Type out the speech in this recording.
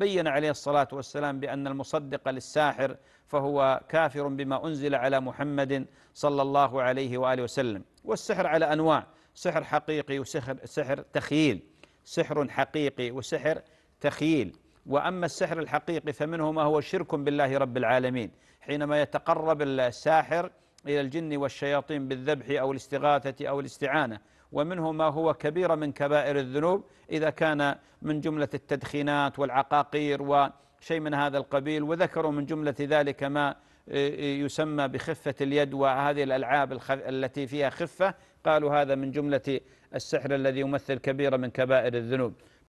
بين عليه الصلاة والسلام بأن المصدق للساحر فهو كافر بما أنزل على محمد صلى الله عليه وآله وسلم والسحر على أنواع سحر حقيقي وسحر سحر تخييل سحر حقيقي وسحر تخييل وأما السحر الحقيقي فمنه ما هو شرك بالله رب العالمين حينما يتقرب الساحر إلى الجن والشياطين بالذبح أو الاستغاثة أو الاستعانة ومنه ما هو كبير من كبائر الذنوب إذا كان من جملة التدخينات والعقاقير وشيء من هذا القبيل وذكروا من جملة ذلك ما آه، آه، يسمى بخفة اليد وهذه الألعاب التي فيها خفة قالوا هذا من جملة السحر الذي يمثل كبيرة من كبائر الذنوب